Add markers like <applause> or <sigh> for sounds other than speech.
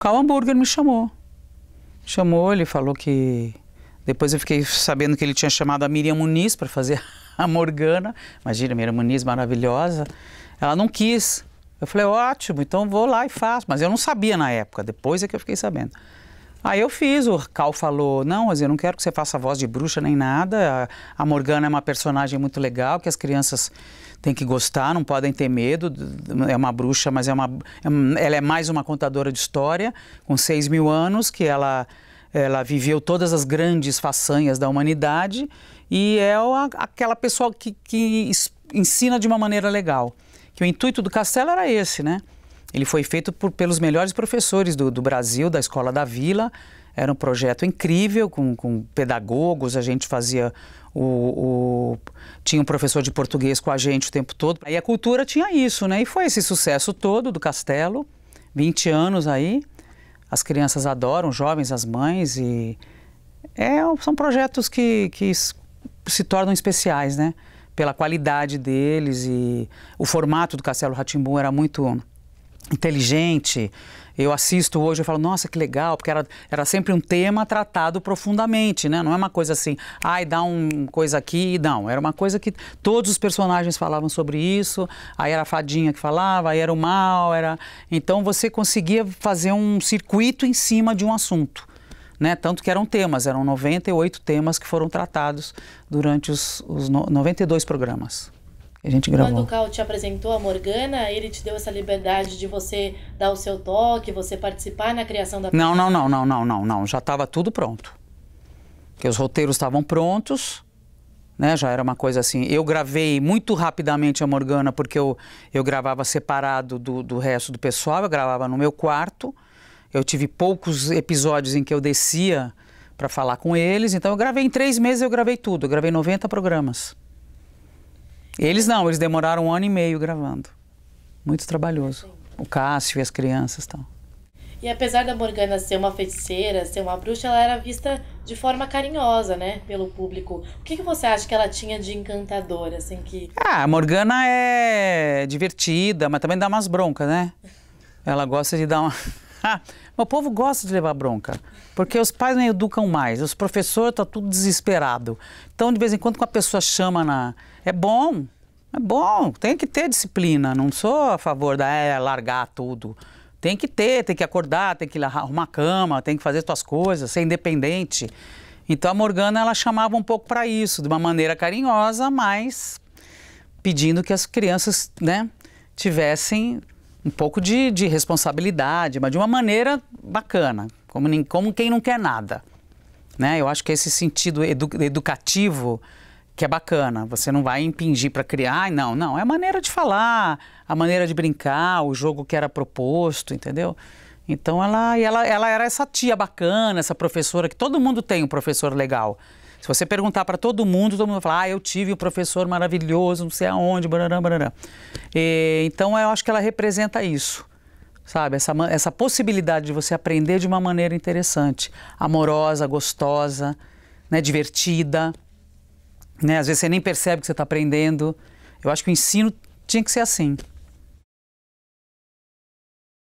Carl Hamburger me chamou. Chamou, ele falou que. Depois eu fiquei sabendo que ele tinha chamado a Miriam Muniz para fazer <laughs> a Morgana. Imagina, Miriam Muniz maravilhosa. Ela não quis. Eu falei, ótimo, então vou lá e faço. Mas eu não sabia na época, depois é que eu fiquei sabendo. Aí eu fiz, o Cal falou, não, Rosy, eu não quero que você faça voz de bruxa nem nada, a Morgana é uma personagem muito legal, que as crianças têm que gostar, não podem ter medo, é uma bruxa, mas é uma, é ela é mais uma contadora de história, com 6 mil anos, que ela, ela viveu todas as grandes façanhas da humanidade, e é aquela pessoa que, que ensina de uma maneira legal. Que o intuito do castelo era esse, né? Ele foi feito por, pelos melhores professores do, do Brasil, da Escola da Vila. Era um projeto incrível, com, com pedagogos, a gente fazia o, o, tinha um professor de português com a gente o tempo todo. Aí a cultura tinha isso, né? E foi esse sucesso todo do castelo, 20 anos aí. As crianças adoram, jovens, as mães, e é, são projetos que, que se tornam especiais, né? Pela qualidade deles e o formato do Castelo Ratimbum era muito inteligente. Eu assisto hoje e falo, nossa, que legal, porque era, era sempre um tema tratado profundamente, né? Não é uma coisa assim, ai, dá uma coisa aqui, não. Era uma coisa que todos os personagens falavam sobre isso, aí era a fadinha que falava, aí era o mal, era... Então você conseguia fazer um circuito em cima de um assunto. Né? Tanto que eram temas, eram 98 temas que foram tratados durante os, os no... 92 programas. A gente gravou. Quando o Cal te apresentou a Morgana, ele te deu essa liberdade de você dar o seu toque, você participar na criação da Não, não, não, não, não, não, não. Já estava tudo pronto. Porque os roteiros estavam prontos, né? Já era uma coisa assim. Eu gravei muito rapidamente a Morgana, porque eu, eu gravava separado do, do resto do pessoal, eu gravava no meu quarto. Eu tive poucos episódios em que eu descia para falar com eles, então eu gravei em três meses, eu gravei tudo. Eu gravei 90 programas. Eles não, eles demoraram um ano e meio gravando. Muito trabalhoso. O Cássio e as crianças estão. E apesar da Morgana ser uma feiticeira, ser uma bruxa, ela era vista de forma carinhosa, né, pelo público. O que, que você acha que ela tinha de encantadora, assim que? Ah, a Morgana é divertida, mas também dá umas broncas, né? Ela gosta de dar uma <laughs> Meu povo gosta de levar bronca, porque os pais não educam mais, os professores estão tá tudo desesperado. Então, de vez em quando, quando a pessoa chama na. É bom, é bom, tem que ter disciplina. Não sou a favor da é, largar tudo. Tem que ter, tem que acordar, tem que arrumar cama, tem que fazer suas coisas, ser independente. Então a Morgana ela chamava um pouco para isso, de uma maneira carinhosa, mas pedindo que as crianças, né, tivessem um pouco de, de responsabilidade, mas de uma maneira bacana, como, como quem não quer nada. Né? Eu acho que esse sentido edu, educativo que é bacana. Você não vai impingir para criar, não, não. É a maneira de falar, a maneira de brincar, o jogo que era proposto, entendeu? Então ela, ela, ela era essa tia bacana, essa professora que todo mundo tem um professor legal. Se você perguntar para todo mundo, todo mundo vai falar, ah, eu tive um professor maravilhoso, não sei aonde, barará, barará. E, então eu acho que ela representa isso, sabe? Essa, essa possibilidade de você aprender de uma maneira interessante, amorosa, gostosa, né? divertida. Né? Às vezes você nem percebe que você está aprendendo. Eu acho que o ensino tinha que ser assim.